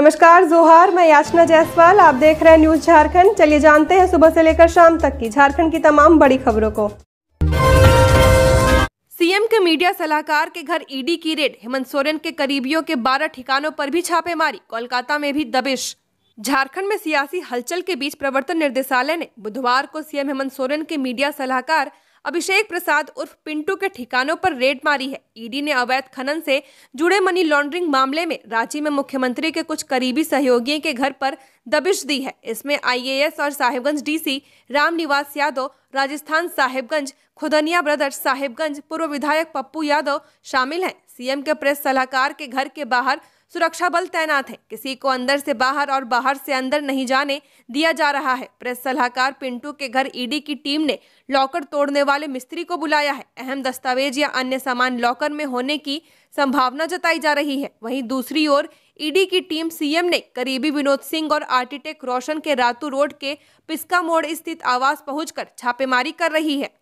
नमस्कार जोहार मैं याचना जायसवाल आप देख रहे हैं न्यूज झारखंड चलिए जानते हैं सुबह से लेकर शाम तक की झारखंड की तमाम बड़ी खबरों को सीएम के मीडिया सलाहकार के घर ईडी की रेड हेमंत सोरेन के करीबियों के 12 ठिकानों पर भी छापेमारी कोलकाता में भी दबिश झारखंड में सियासी हलचल के बीच प्रवर्तन निर्देशालय ने बुधवार को सीएम हेमंत सोरेन के मीडिया सलाहकार अभिषेक प्रसाद उर्फ पिंटू के ठिकानों पर रेड मारी है ईडी ने अवैध खनन से जुड़े मनी लॉन्ड्रिंग मामले में रांची में मुख्यमंत्री के कुछ करीबी सहयोगियों के घर पर दबिश दी है इसमें आईएएस और साहिबगंज डीसी रामनिवास यादव राजस्थान साहिबगंज खुदनिया ब्रदर्स साहिबगंज पूर्व विधायक पप्पू यादव शामिल है सीएम के प्रेस सलाहकार के घर के बाहर सुरक्षा बल तैनात है किसी को अंदर से बाहर और बाहर से अंदर नहीं जाने दिया जा रहा है प्रेस सलाहकार पिंटू के घर ईडी की टीम ने लॉकर तोड़ने वाले मिस्त्री को बुलाया है अहम दस्तावेज या अन्य सामान लॉकर में होने की संभावना जताई जा रही है वहीं दूसरी ओर ईडी की टीम सीएम ने करीबी विनोद सिंह और आर्किटेक्ट रोशन के रातू रोड के पिस्का मोड़ स्थित आवास पहुंचकर छापेमारी कर रही है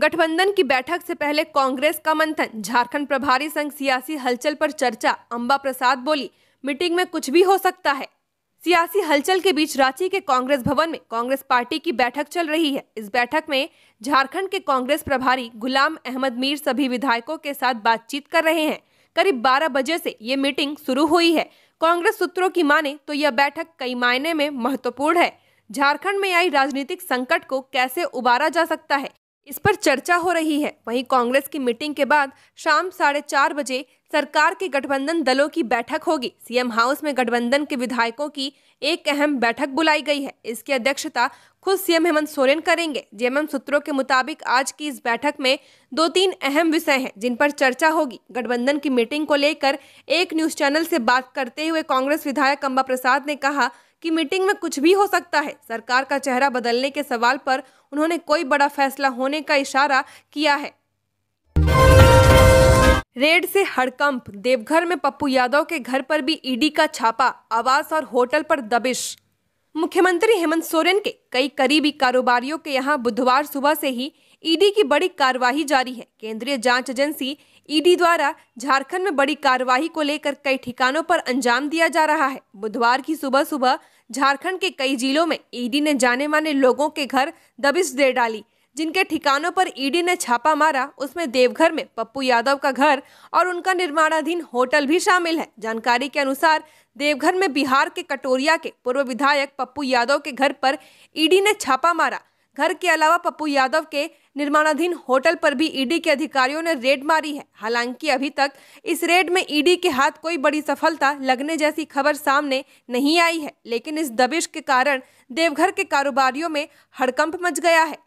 गठबंधन की बैठक से पहले कांग्रेस का मंथन झारखंड प्रभारी संघ सियासी हलचल पर चर्चा अंबा प्रसाद बोली मीटिंग में कुछ भी हो सकता है सियासी हलचल के बीच रांची के कांग्रेस भवन में कांग्रेस पार्टी की बैठक चल रही है इस बैठक में झारखंड के कांग्रेस प्रभारी गुलाम अहमद मीर सभी विधायकों के साथ बातचीत कर रहे हैं करीब 12 बजे से ये मीटिंग शुरू हुई है कांग्रेस सूत्रों की माने तो यह बैठक कई मायने में महत्वपूर्ण है झारखंड में आई राजनीतिक संकट को कैसे उबारा जा सकता है इस पर चर्चा हो रही है वहीं कांग्रेस की मीटिंग के बाद शाम साढ़े चार बजे सरकार के गठबंधन दलों की बैठक होगी सीएम हाउस में गठबंधन के विधायकों की एक अहम बैठक बुलाई गई है इसकी अध्यक्षता खुद सीएम हेमंत सोरेन करेंगे जेएमएम सूत्रों के मुताबिक आज की इस बैठक में दो तीन अहम विषय हैं जिन पर चर्चा होगी गठबंधन की मीटिंग को लेकर एक न्यूज चैनल से बात करते हुए कांग्रेस विधायक अम्बा प्रसाद ने कहा कि मीटिंग में कुछ भी हो सकता है सरकार का चेहरा बदलने के सवाल पर उन्होंने कोई बड़ा फैसला होने का इशारा किया है रेड से हड़कंप देवघर में पप्पू यादव के घर पर भी ईडी का छापा आवास और होटल पर दबिश मुख्यमंत्री हेमंत सोरेन के कई करीबी कारोबारियों के यहां बुधवार सुबह से ही ईडी की बड़ी कार्यवाही जारी है केंद्रीय जांच एजेंसी ईडी द्वारा झारखंड में बड़ी कार्यवाही को लेकर कई ठिकानों पर अंजाम दिया जा रहा है बुधवार की सुबह सुबह झारखंड के कई जिलों में ईडी e ने जाने माने लोगों के घर दबिश दे डाली जिनके ठिकानों पर ईडी e ने छापा मारा उसमें देवघर में पप्पू यादव का घर और उनका निर्माणाधीन होटल भी शामिल है जानकारी के अनुसार देवघर में बिहार के कटोरिया के पूर्व विधायक पप्पू यादव के घर पर ईडी e ने छापा मारा घर के अलावा पप्पू यादव के निर्माणाधीन होटल पर भी ईडी के अधिकारियों ने रेड मारी है हालांकि अभी तक इस रेड में ईडी के हाथ कोई बड़ी सफलता लगने जैसी खबर सामने नहीं आई है लेकिन इस दबिश के कारण देवघर के कारोबारियों में हड़कंप मच गया है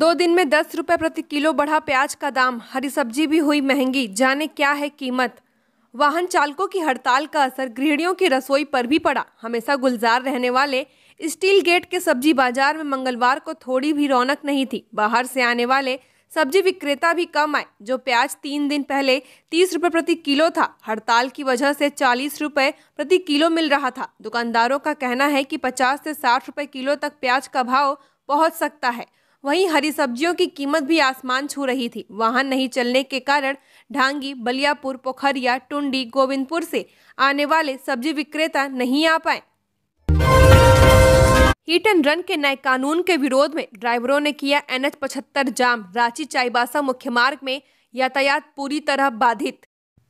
दो दिन में दस रुपए प्रति किलो बढ़ा प्याज का दाम हरी सब्जी भी हुई महंगी जाने क्या है कीमत वाहन चालकों की हड़ताल का असर गृहणियों की रसोई पर भी पड़ा हमेशा गुलजार रहने वाले स्टील गेट के सब्जी बाजार में मंगलवार को थोड़ी भी रौनक नहीं थी बाहर से आने वाले सब्जी विक्रेता भी कम आए जो प्याज तीन दिन पहले तीस रुपये प्रति किलो था हड़ताल की वजह से चालीस रुपये प्रति किलो मिल रहा था दुकानदारों का कहना है कि पचास से साठ रुपये किलो तक प्याज का भाव पहुंच सकता है वहीं हरी सब्जियों की कीमत भी आसमान छू रही थी वाहन नहीं चलने के कारण ढांगी बलियापुर पोखरिया टुंडी गोविंदपुर से आने वाले सब्जी विक्रेता नहीं आ पाए हिट एंड रन के नए कानून के विरोध में ड्राइवरों ने किया एनएच पचहत्तर जाम रांची चाईबासा मुख्य मार्ग में यातायात पूरी तरह बाधित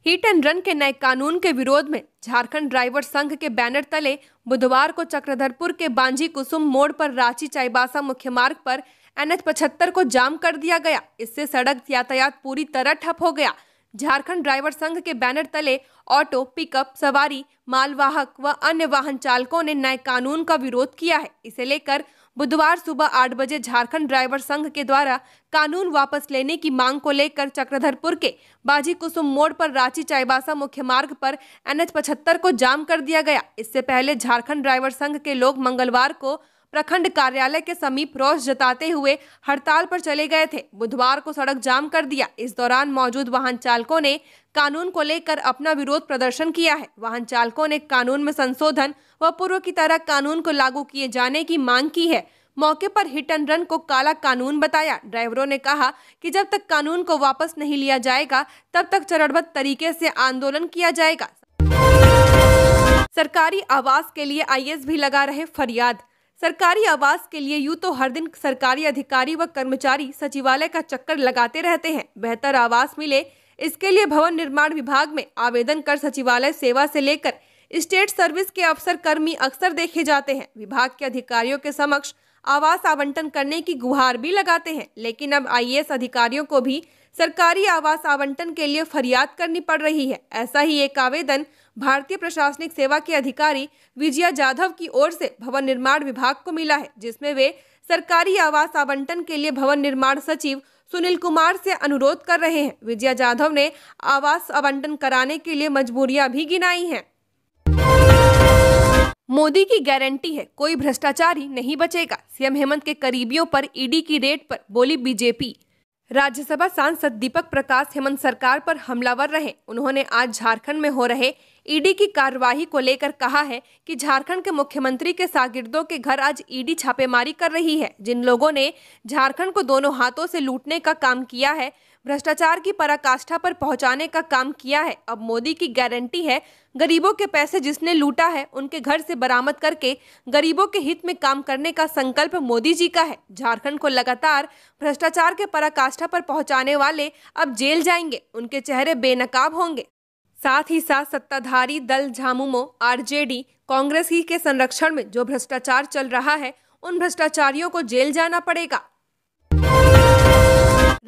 हिट एंड रन के नए कानून के विरोध में झारखंड ड्राइवर संघ के बैनर तले बुधवार को चक्रधरपुर के बांझी कुसुम मोड़ पर रांची चाईबासा मुख्य मार्ग पर एनएच पचहत्तर को जाम कर दिया गया इससे सड़क यातायात पूरी तरह ठप हो गया झारखंड ड्राइवर संघ के बैनर तले ऑटो पिकअप सवारी मालवाहक व अन्य वाहन चालकों ने नए कानून का विरोध किया है इसे लेकर बुधवार सुबह आठ बजे झारखंड ड्राइवर संघ के द्वारा कानून वापस लेने की मांग को लेकर चक्रधरपुर के बाजी कुसुम मोड़ पर रांची चाईबासा मुख्य मार्ग पर एनएच पचहत्तर को जाम कर दिया गया इससे पहले झारखंड ड्राइवर संघ के लोग मंगलवार को प्रखंड कार्यालय के समीप रोष जताते हुए हड़ताल पर चले गए थे बुधवार को सड़क जाम कर दिया इस दौरान मौजूद वाहन चालकों ने कानून को लेकर अपना विरोध प्रदर्शन किया है वाहन चालकों ने कानून में संशोधन व पूर्व की तरह कानून को लागू किए जाने की मांग की है मौके पर हिट एंड रन को काला कानून बताया ड्राइवरों ने कहा कि जब तक कानून को वापस नहीं लिया जाएगा तब तक चरणबद्ध तरीके से आंदोलन किया जाएगा सरकारी आवास के लिए आईएएस भी लगा रहे फरियाद सरकारी आवास के लिए यूँ तो हर दिन सरकारी अधिकारी व कर्मचारी सचिवालय का चक्कर लगाते रहते हैं बेहतर आवास मिले इसके लिए भवन निर्माण विभाग में आवेदन कर सचिवालय सेवा से लेकर स्टेट सर्विस के अफसर कर्मी अक्सर देखे जाते हैं विभाग के अधिकारियों के समक्ष आवास आवंटन करने की गुहार भी लगाते हैं लेकिन अब आईएएस अधिकारियों को भी सरकारी आवास आवंटन के लिए फरियाद करनी पड़ रही है ऐसा ही एक आवेदन भारतीय प्रशासनिक सेवा के अधिकारी विजया जाधव की ओर से भवन निर्माण विभाग को मिला है जिसमें वे सरकारी आवास आवंटन के लिए भवन निर्माण सचिव सुनील कुमार से अनुरोध कर रहे हैं विजया जाधव ने आवास आवंटन कराने के लिए मजबूरियां भी गिनाई हैं मोदी की गारंटी है कोई भ्रष्टाचारी नहीं बचेगा सीएम हेमंत के करीबियों पर ईडी की रेट पर बोली बीजेपी राज्यसभा सांसद दीपक प्रकाश हेमंत सरकार पर हमलावर रहे उन्होंने आज झारखंड में हो रहे ईडी की कार्यवाही को लेकर कहा है कि झारखंड के मुख्यमंत्री के सागिर्दों के घर आज ईडी छापेमारी कर रही है जिन लोगों ने झारखंड को दोनों हाथों से लूटने का काम किया है भ्रष्टाचार की पराकाष्ठा पर पहुंचाने का काम किया है अब मोदी की गारंटी है गरीबों के पैसे जिसने लूटा है उनके घर से बरामद करके गरीबों के हित में काम करने का संकल्प मोदी जी का है झारखंड को लगातार भ्रष्टाचार के पराकाष्ठा पर पहुंचाने वाले अब जेल जाएंगे उनके चेहरे बेनकाब होंगे साथ ही साथ सत्ताधारी दल झामुमो आरजेडी कांग्रेस ही के संरक्षण में जो भ्रष्टाचार चल रहा है उन भ्रष्टाचारियों को जेल जाना पड़ेगा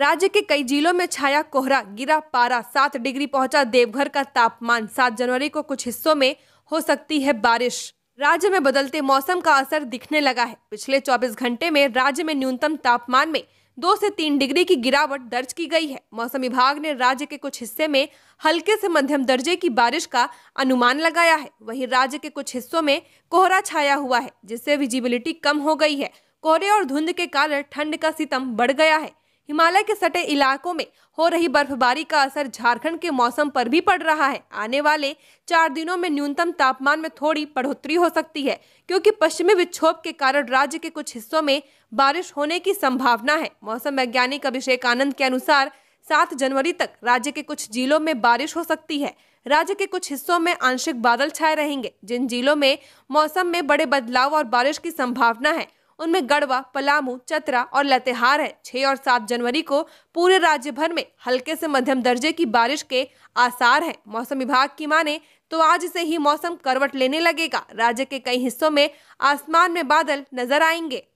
राज्य के कई जिलों में छाया कोहरा गिरा पारा सात डिग्री पहुंचा देवघर का तापमान सात जनवरी को कुछ हिस्सों में हो सकती है बारिश राज्य में बदलते मौसम का असर दिखने लगा है पिछले 24 घंटे में राज्य में न्यूनतम तापमान में दो से तीन डिग्री की गिरावट दर्ज की गई है मौसम विभाग ने राज्य के कुछ हिस्से में हल्के से मध्यम दर्जे की बारिश का अनुमान लगाया है वहीं राज्य के कुछ हिस्सों में कोहरा छाया हुआ है जिससे विजिबिलिटी कम हो गई है कोहरे और धुंध के कारण ठंड का सितम बढ़ गया है हिमालय के सटे इलाकों में हो रही बर्फबारी का असर झारखंड के मौसम पर भी पड़ रहा है आने वाले चार दिनों में न्यूनतम तापमान में थोड़ी बढ़ोतरी हो सकती है क्योंकि पश्चिमी विक्षोभ के कारण राज्य के कुछ हिस्सों में बारिश होने की संभावना है मौसम वैज्ञानिक अभिषेक आनंद के अनुसार सात जनवरी तक राज्य के कुछ जिलों में बारिश हो सकती है राज्य के कुछ हिस्सों में आंशिक बादल छाए रहेंगे जिन जिलों में मौसम में बड़े बदलाव और बारिश की संभावना है उनमें गढ़वा पलामू चतरा और लतेहार है छह और सात जनवरी को पूरे राज्य भर में हल्के से मध्यम दर्जे की बारिश के आसार हैं मौसम विभाग की माने तो आज से ही मौसम करवट लेने लगेगा राज्य के कई हिस्सों में आसमान में बादल नजर आएंगे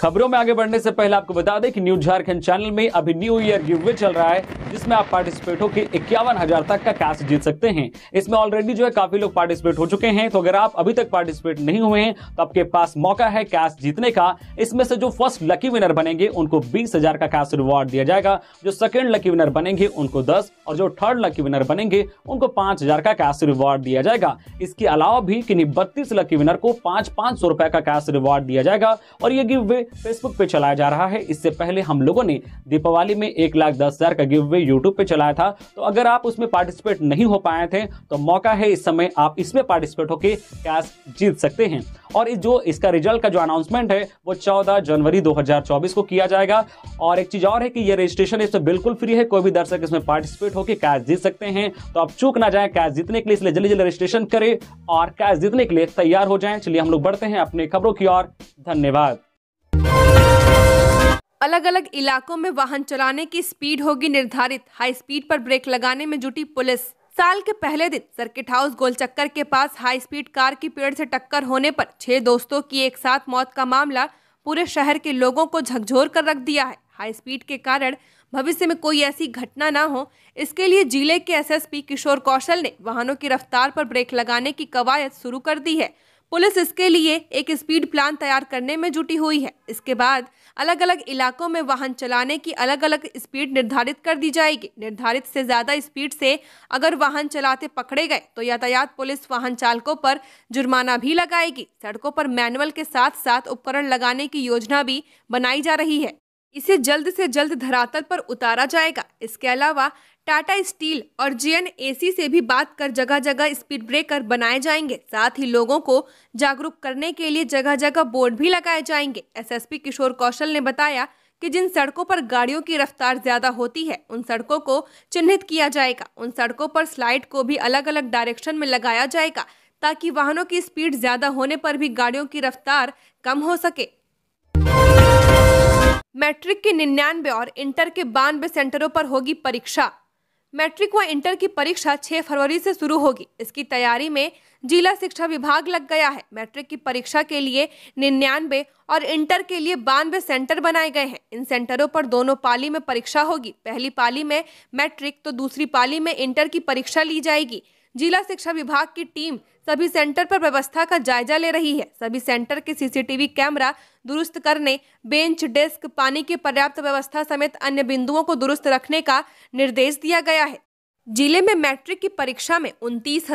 खबरों में आगे बढ़ने से पहले आपको बता दें कि न्यू झारखंड चैनल में अभी न्यू ईयर गिवे चल रहा है जिसमें आप पार्टिसिपेट होकर इक्यावन हजार तक का कैश जीत सकते हैं इसमें ऑलरेडी जो है काफी लोग पार्टिसिपेट हो चुके हैं तो अगर आप अभी तक पार्टिसिपेट नहीं हुए हैं तो आपके पास मौका है कैश जीतने का इसमें से जो फर्स्ट लकी विनर बनेंगे उनको बीस हजार का कैश रिवॉर्ड दिया जाएगा जो सेकेंड लकी विनर बनेंगे उनको दस और जो थर्ड लकी विनर बनेंगे उनको पांच हजार का कैश रिवॉर्ड दिया जाएगा इसके अलावा भी किन्हीं बत्तीस लकी विनर को पांच पांच सौ रुपए का कैश रिवॉर्ड दिया जाएगा और ये गिव वे फेसबुक पे चलाया जा रहा है इससे पहले हम लोगों ने दीपावली में एक लाख दस हजार का गिव अवे यूट्यूब पे चलाया था तो अगर आप उसमें पार्टिसिपेट नहीं हो पाए थे तो मौका है इस समय आप इसमें पार्टिसिपेट होकर कैश जीत सकते हैं और इस जो इसका रिजल्ट का जो अनाउंसमेंट है वो 14 जनवरी 2024 को किया जाएगा और एक चीज़ और है कि ये रजिस्ट्रेशन इसमें बिल्कुल फ्री है कोई भी दर्शक इसमें पार्टिसिपेट होकर कैश जीत सकते हैं तो आप चूक ना जाए कैश जीतने के लिए इसलिए जल्दी जल्दी रजिस्ट्रेशन करें और कैश जीतने के लिए तैयार हो जाए चलिए हम लोग बढ़ते हैं अपने खबरों की ओर धन्यवाद अलग अलग इलाकों में वाहन चलाने की स्पीड होगी निर्धारित हाई स्पीड पर ब्रेक लगाने में जुटी पुलिस साल के पहले दिन सर्किट हाउस गोलचक्कर के पास हाई स्पीड कार की पेड़ से टक्कर होने पर छह दोस्तों की एक साथ मौत का मामला पूरे शहर के लोगों को झकझोर कर रख दिया है हाई स्पीड के कारण भविष्य में कोई ऐसी घटना ना हो इसके लिए जिले के एसएसपी किशोर कौशल ने वाहनों की रफ्तार पर ब्रेक लगाने की कवायद शुरू कर दी है पुलिस इसके लिए एक स्पीड प्लान तैयार करने में जुटी हुई है इसके बाद अलग अलग इलाकों में वाहन चलाने की अलग अलग स्पीड निर्धारित कर दी जाएगी निर्धारित से ज़्यादा स्पीड से अगर वाहन चलाते पकड़े गए तो यातायात पुलिस वाहन चालकों पर जुर्माना भी लगाएगी सड़कों पर मैनुअल के साथ साथ उपकरण लगाने की योजना भी बनाई जा रही है इसे जल्द से जल्द धरातल पर उतारा जाएगा इसके अलावा टाटा स्टील और जेएनएसी से भी बात कर जगह जगह स्पीड ब्रेकर बनाए जाएंगे साथ ही लोगों को जागरूक करने के लिए जगह जगह बोर्ड भी लगाए जाएंगे एसएसपी किशोर कौशल ने बताया कि जिन सड़कों पर गाड़ियों की रफ्तार ज्यादा होती है उन सड़कों को चिन्हित किया जाएगा उन सड़कों पर स्लाइड को भी अलग अलग डायरेक्शन में लगाया जाएगा ताकि वाहनों की स्पीड ज्यादा होने पर भी गाड़ियों की रफ्तार कम हो सके मैट्रिक के निन्यानवे और इंटर के बानवे सेंटरों पर होगी परीक्षा मैट्रिक व इंटर की परीक्षा 6 फरवरी से शुरू होगी इसकी तैयारी में जिला शिक्षा विभाग लग गया है मैट्रिक की परीक्षा के लिए निन्यानवे और इंटर के लिए बानवे सेंटर बनाए गए हैं इन सेंटरों पर दोनों पाली में परीक्षा होगी पहली पाली में मैट्रिक तो दूसरी पाली में इंटर की परीक्षा ली जाएगी जिला शिक्षा विभाग की टीम सभी सेंटर पर व्यवस्था का जायजा ले रही है सभी सेंटर के सीसीटीवी कैमरा दुरुस्त करने बेंच डेस्क पानी की पर्याप्त व्यवस्था समेत अन्य बिंदुओं को दुरुस्त रखने का निर्देश दिया गया है जिले में मैट्रिक की परीक्षा में उनतीस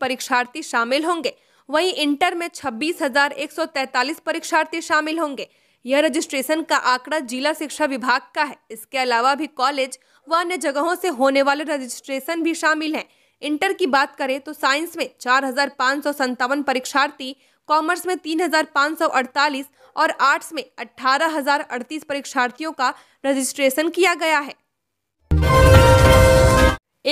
परीक्षार्थी शामिल होंगे वहीं इंटर में 26,143 परीक्षार्थी शामिल होंगे यह रजिस्ट्रेशन का आंकड़ा जिला शिक्षा विभाग का है इसके अलावा भी कॉलेज व अन्य जगहों से होने वाले रजिस्ट्रेशन भी शामिल हैं इंटर की बात करें तो साइंस में चार हजार पाँच सौ परीक्षार्थी कॉमर्स में तीन हजार पाँच सौ अड़तालीस और आर्ट्स में अठारह हजार अड़तीस परीक्षार्थियों का रजिस्ट्रेशन किया गया है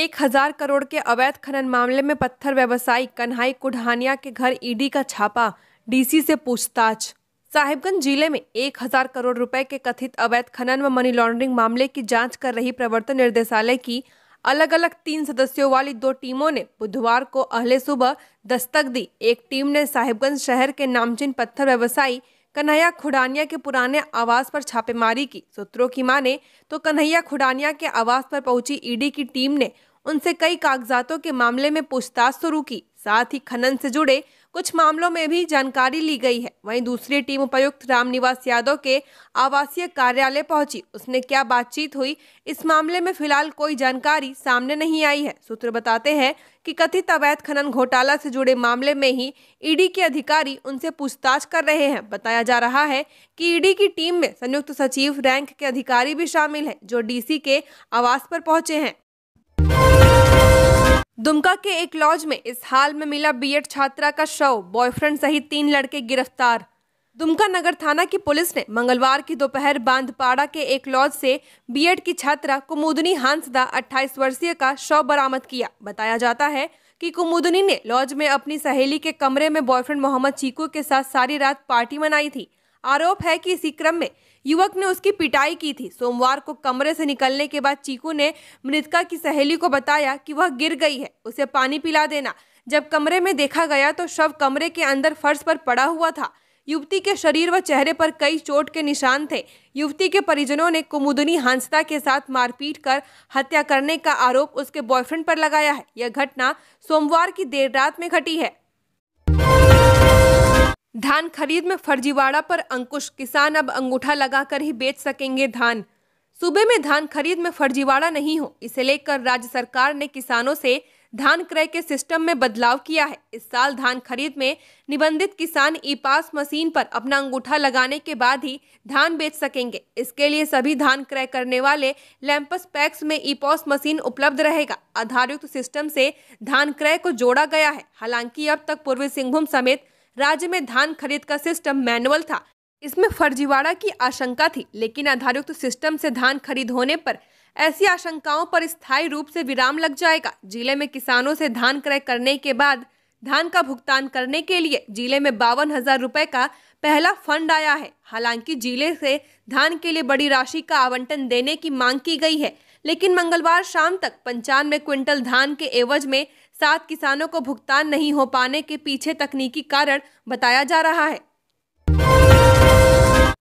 एक हजार करोड़ के अवैध खनन मामले में पत्थर व्यवसायी कन्हाई कुढ़ानिया के घर ईडी का छापा डीसी से पूछताछ साहिबगंज जिले में एक हजार करोड़ रुपए के कथित अवैध खनन व मनी लॉन्ड्रिंग मामले की जांच कर रही प्रवर्तन निर्देशालय की अलग अलग तीन सदस्यों वाली दो टीमों ने बुधवार को अहले सुबह दस्तक दी एक टीम ने साहिबगंज शहर के नामचीन पत्थर व्यवसायी कन्हैया खुडानिया के पुराने आवास पर छापेमारी की सूत्रों की माने तो कन्हैया खुडानिया के आवास पर पहुंची ईडी की टीम ने उनसे कई कागजातों के मामले में पूछताछ शुरू की साथ ही खनन से जुड़े कुछ मामलों में भी जानकारी ली गई है वहीं दूसरी टीम उपायुक्त रामनिवास यादव के आवासीय कार्यालय पहुंची उसने क्या बातचीत हुई इस मामले में फिलहाल कोई जानकारी सामने नहीं आई है सूत्र बताते हैं कि कथित अवैध खनन घोटाला से जुड़े मामले में ही ईडी के अधिकारी उनसे पूछताछ कर रहे हैं बताया जा रहा है कि ईडी की टीम में संयुक्त सचिव रैंक के अधिकारी भी शामिल हैं जो डीसी के आवास पर पहुंचे हैं दुमका के एक लॉज में इस हाल में मिला बीएड छात्रा का शव बॉयफ्रेंड सहित तीन लड़के गिरफ्तार दुमका नगर थाना की पुलिस ने मंगलवार की दोपहर बांधपाड़ा के एक लॉज से बीएड की छात्रा कुमुदनी हांसदा 28 वर्षीय का शव बरामद किया बताया जाता है कि कुमुदनी ने लॉज में अपनी सहेली के कमरे में बॉयफ्रेंड मोहम्मद चीकू के साथ सारी रात पार्टी मनाई थी आरोप है कि इसी क्रम में युवक ने उसकी पिटाई की थी सोमवार को कमरे से निकलने के बाद चीकू ने मृतका की सहेली को बताया कि वह गिर गई है उसे पानी पिला देना जब कमरे में देखा गया तो शव कमरे के अंदर फर्श पर पड़ा हुआ था युवती के शरीर व चेहरे पर कई चोट के निशान थे युवती के परिजनों ने कुमुदनी हांसता के साथ मारपीट कर हत्या करने का आरोप उसके बॉयफ्रेंड पर लगाया है यह घटना सोमवार की देर रात में घटी है धान खरीद में फर्जीवाड़ा पर अंकुश किसान अब अंगूठा लगाकर ही बेच सकेंगे धान सूबे में धान खरीद में फर्जीवाड़ा नहीं हो इसे लेकर राज्य सरकार ने किसानों से धान क्रय के सिस्टम में बदलाव किया है इस साल धान खरीद में निबंधित किसान ई पास मशीन पर अपना अंगूठा लगाने के बाद ही धान बेच सकेंगे इसके लिए सभी धान क्रय करने वाले लैंपस पैक्स में ई पॉस मशीन उपलब्ध रहेगा आधारयुक्त सिस्टम से धान क्रय को जोड़ा गया है हालांकि अब तक पूर्वी सिंहभूम समेत राज्य में धान खरीद का सिस्टम मैनुअल था इसमें फर्जीवाड़ा की आशंका थी लेकिन आधारयुक्त तो सिस्टम से धान खरीद होने पर ऐसी आशंकाओं पर स्थायी रूप से विराम लग जाएगा जिले में किसानों से धान क्रय करने के बाद धान का भुगतान करने के लिए जिले में बावन हजार रुपए का पहला फंड आया है हालांकि जिले से धान के लिए बड़ी राशि का आवंटन देने की मांग की गई है लेकिन मंगलवार शाम तक पंचानवे क्विंटल धान के एवज में साथ किसानों को भुगतान नहीं हो पाने के पीछे तकनीकी कारण बताया जा रहा है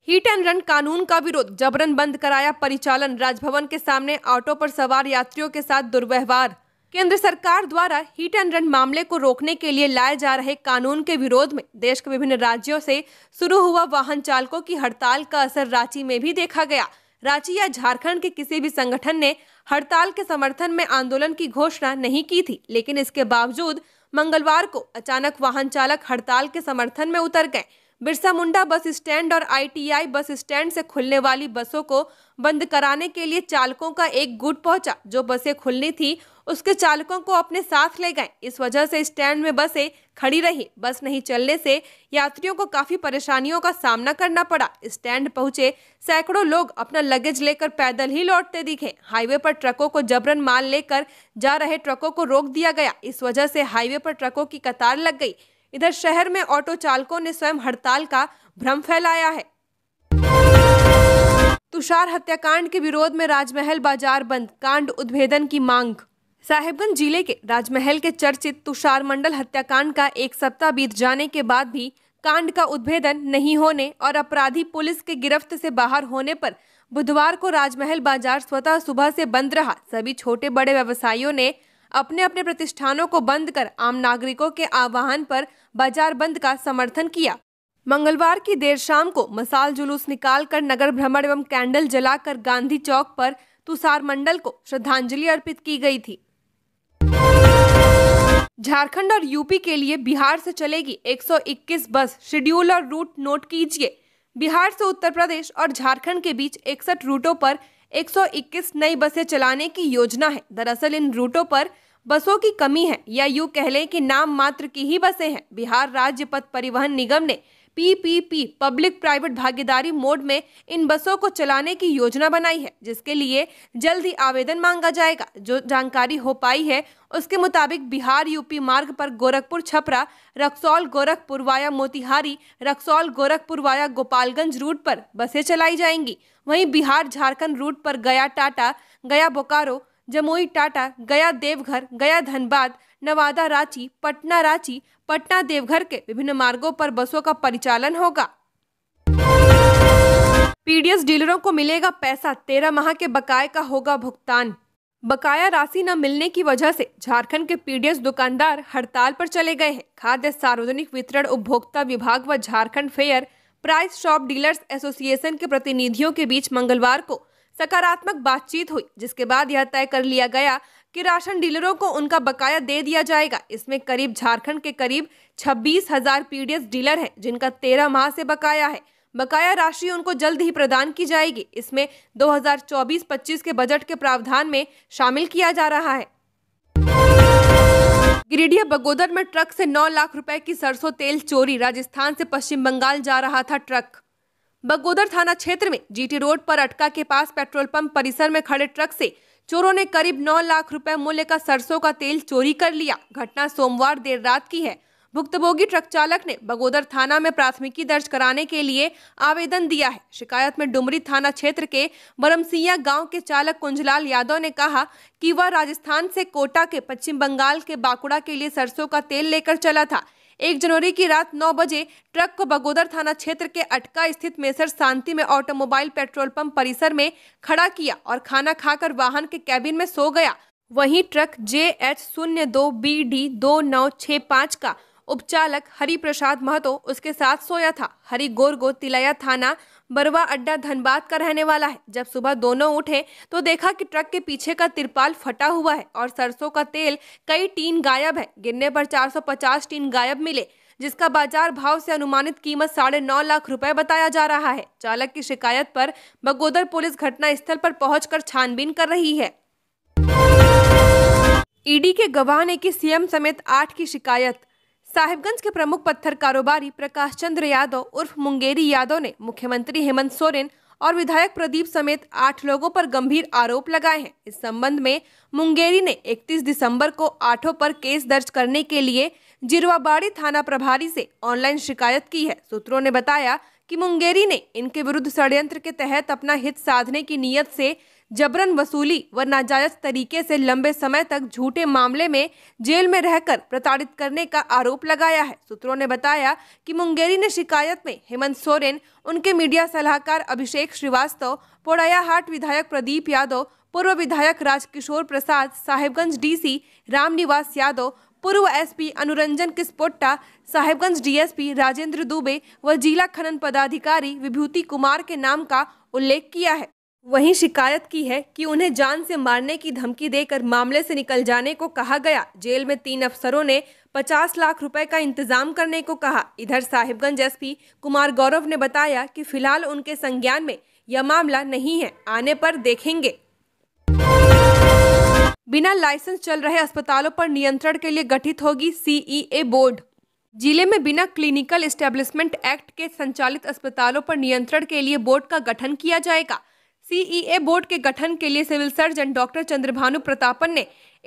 हीट एंड रन कानून का विरोध जबरन बंद कराया परिचालन राजभवन के सामने ऑटो पर सवार यात्रियों के साथ दुर्व्यवहार केंद्र सरकार द्वारा हीट एंड रन मामले को रोकने के लिए लाए जा रहे कानून के विरोध में देश के विभिन्न राज्यों से शुरू हुआ वाहन चालकों की हड़ताल का असर रांची में भी देखा गया रांची या झारखंड के किसी भी संगठन ने हड़ताल के समर्थन में आंदोलन की घोषणा नहीं की थी लेकिन इसके बावजूद मंगलवार को अचानक वाहन चालक हड़ताल के समर्थन में उतर गए बिरसा मुंडा बस स्टैंड और आईटीआई बस स्टैंड से खुलने वाली बसों को बंद कराने के लिए चालकों का एक गुट पहुंचा जो बसें खुलनी थी उसके चालकों को अपने साथ ले गए इस वजह से स्टैंड में बसें खड़ी रही बस नहीं चलने से यात्रियों को काफी परेशानियों का सामना करना पड़ा स्टैंड पहुंचे सैकड़ों लोग अपना लगेज लेकर पैदल ही लौटते दिखे हाईवे पर ट्रकों को जबरन माल लेकर जा रहे ट्रकों को रोक दिया गया इस वजह से हाईवे पर ट्रकों की कतार लग गई इधर शहर में ऑटो चालकों ने स्वयं हड़ताल का भ्रम फैलाया है तुषार हत्याकांड के विरोध में राजमहल बाजार बंद कांड उद्भेदन की मांग साहेबगंज जिले के राजमहल के चर्चित तुषार मंडल हत्याकांड का एक सप्ताह बीत जाने के बाद भी कांड का उद्भेदन नहीं होने और अपराधी पुलिस के गिरफ्त से बाहर होने पर बुधवार को राजमहल बाजार स्वतः सुबह से बंद रहा सभी छोटे बड़े व्यवसायियों ने अपने अपने प्रतिष्ठानों को बंद कर आम नागरिकों के आह्वान पर बाजार बंद का समर्थन किया मंगलवार की देर शाम को मसाल जुलूस निकालकर नगर भ्रमण एवं कैंडल जलाकर गांधी चौक पर तुषार मंडल को श्रद्धांजलि अर्पित की गई थी झारखंड और यूपी के लिए बिहार से चलेगी 121 बस शेड्यूल और रूट नोट कीजिए बिहार से उत्तर प्रदेश और झारखंड के बीच इकसठ रूटों पर 121 नई बसें चलाने की योजना है दरअसल इन रूटों पर बसों की कमी है या यूं कह लें कि नाम मात्र की ही बसें हैं बिहार राज्य पथ परिवहन निगम ने पीपीपी पब्लिक प्राइवेट भागीदारी मोड में इन बसों को चलाने की योजना बनाई है जिसके लिए जल्द ही आवेदन मांगा जाएगा जो जानकारी हो पाई है उसके मुताबिक बिहार यूपी मार्ग पर Gorakhpur Chhapra Raxaul Gorakhpur via Motihari Raxaul Gorakhpur via Gopalganj route पर बसें चलाई जाएंगी वहीं बिहार झारखंड रूट पर गया टाटा गया बोकारो जमुई टाटा गया देवघर गया धनबाद नवादा रांची पटना रांची पटना देवघर के विभिन्न मार्गों पर बसों का परिचालन होगा पीडीएस डीलरों को मिलेगा पैसा तेरह माह के बकाए का होगा भुगतान बकाया राशि न मिलने की वजह से झारखंड के पीडीएस दुकानदार हड़ताल पर चले गए हैं खाद्य सार्वजनिक वितरण उपभोक्ता विभाग व Jharkhand fair price shop dealers association के प्रतिनिधियों के बीच मंगलवार को सकारात्मक बातचीत हुई जिसके बाद यह तय कर लिया गया कि राशन डीलरों को उनका बकाया दे दिया जाएगा इसमें करीब झारखंड के करीब छब्बीस हजार पीडीएस डीलर हैं जिनका तेरह माह से बकाया है बकाया राशि उनको जल्द ही प्रदान की जाएगी इसमें 2024-25 के बजट के प्रावधान में शामिल किया जा रहा है गिरिडीह बगोदर में ट्रक से 9 लाख रुपए की सरसों तेल चोरी राजस्थान से पश्चिम बंगाल जा रहा था ट्रक बगोदर थाना क्षेत्र में जीटी रोड पर अटका के पास पेट्रोल पंप परिसर में खड़े ट्रक से चोरों ने करीब 9 लाख रुपए मूल्य का सरसों का तेल चोरी कर लिया घटना सोमवार देर रात की है भुक्तभोगी ट्रक चालक ने बगोदर थाना में प्राथमिकी दर्ज कराने के लिए आवेदन दिया है शिकायत में डुमरी थाना क्षेत्र के बरमसिया गांव के चालक कुंजलाल यादव ने कहा कि वह राजस्थान से कोटा के पश्चिम बंगाल के बाकुड़ा के लिए सरसों का तेल लेकर चला था एक जनवरी की रात नौ बजे ट्रक को बगोदर थाना क्षेत्र के अटका स्थित मेसर शांति में ऑटोमोबाइल पेट्रोल पंप परिसर में खड़ा किया और खाना खाकर वाहन के कैबिन में सो गया वहीं ट्रक जे एच शून्य दो बी डी दो नौ छः पाँच का उपचालक हरि प्रसाद महतो उसके साथ सोया था हरि गोरगो तिलैया थाना बरवा अड्डा धनबाद का रहने वाला है जब सुबह दोनों उठे तो देखा कि ट्रक के पीछे का तिरपाल फटा हुआ है और सरसों का तेल कई टीन गायब है गिरने पर 450 टीन गायब मिले जिसका बाजार भाव से अनुमानित कीमत साढ़े नौ लाख रुपए बताया जा रहा है चालक की शिकायत पर बगोदर पुलिस घटना स्थल पर पहुँच छानबीन कर रही है ईडी के गवाह ने की सीएम समेत आठ की शिकायत साहिबगंज के प्रमुख पत्थर कारोबारी प्रकाश चंद्र यादव उर्फ मुंगेरी यादव ने मुख्यमंत्री हेमंत सोरेन और विधायक प्रदीप समेत आठ लोगों पर गंभीर आरोप लगाए हैं इस संबंध में मुंगेरी ने 31 दिसंबर को आठों पर केस दर्ज करने के लिए जिरवाबाड़ी थाना प्रभारी से ऑनलाइन शिकायत की है सूत्रों ने बताया कि मुंगेरी ने इनके विरुद्ध षडयंत्र के तहत अपना हित साधने की नीयत से जबरन वसूली व नाजायज तरीके से लंबे समय तक झूठे मामले में जेल में रहकर प्रताड़ित करने का आरोप लगाया है सूत्रों ने बताया कि मुंगेरी ने शिकायत में हेमंत सोरेन उनके मीडिया सलाहकार अभिषेक श्रीवास्तव पोड़ायाहाट विधायक प्रदीप यादव पूर्व विधायक राजकिशोर प्रसाद साहेबगंज डीसी रामनिवास यादव पूर्व एसपी अनुरंजन किस्पोट्टा साहेबगंज डीएसपी राजेंद्र दुबे व जिला खनन पदाधिकारी विभूति कुमार के नाम का उल्लेख किया है वहीं शिकायत की है कि उन्हें जान से मारने की धमकी देकर मामले से निकल जाने को कहा गया जेल में तीन अफसरों ने 50 लाख रुपए का इंतजाम करने को कहा इधर साहिबगंज एसपी कुमार गौरव ने बताया कि फिलहाल उनके संज्ञान में यह मामला नहीं है आने पर देखेंगे बिना लाइसेंस चल रहे अस्पतालों पर नियंत्रण के लिए गठित होगी सीईए बोर्ड जिले में बिना क्लिनिकल एस्टेब्लिशमेंट एक्ट के संचालित अस्पतालों पर नियंत्रण के लिए बोर्ड का गठन किया जाएगा सीईए e बोर्ड के गठन के लिए civil surgeon doctor Chandrabhanu Pratapan ने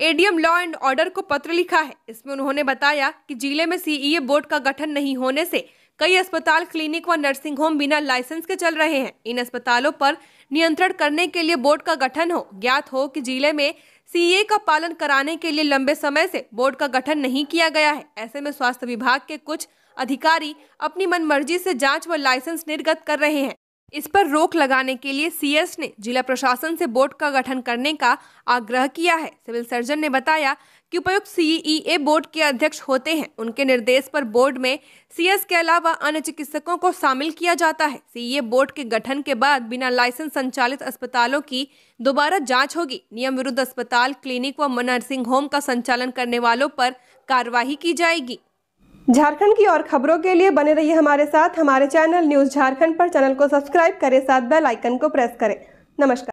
एडीएम लॉ एंड ऑर्डर को पत्र लिखा है इसमें उन्होंने बताया कि जिले में सीईए e बोर्ड का गठन नहीं होने से कई अस्पताल क्लिनिक व नर्सिंग होम बिना लाइसेंस के चल रहे हैं इन अस्पतालों पर नियंत्रण करने के लिए बोर्ड का गठन हो ज्ञात हो कि जिले में सीए e का पालन कराने के लिए लंबे समय से बोर्ड का गठन नहीं किया गया है ऐसे में स्वास्थ्य विभाग के कुछ अधिकारी अपनी मनमर्जी से जांच व लाइसेंस निर्गत कर रहे हैं इस पर रोक लगाने के लिए सीएस ने जिला प्रशासन से बोर्ड का गठन करने का आग्रह किया है सिविल सर्जन ने बताया कि उपयुक्त सीईए e बोर्ड के अध्यक्ष होते हैं उनके निर्देश पर बोर्ड में सीएस के अलावा अन्य चिकित्सकों को शामिल किया जाता है सीईए e बोर्ड के गठन के बाद बिना लाइसेंस संचालित अस्पतालों की दोबारा जाँच होगी नियम विरुद्ध अस्पताल क्लिनिक व नर्सिंग होम का संचालन करने वालों पर कार्रवाई की जाएगी झारखंड की और खबरों के लिए बने रहिए हमारे साथ हमारे चैनल न्यूज झारखंड पर चैनल को सब्सक्राइब करें साथ बेल आइकन को प्रेस करें नमस्कार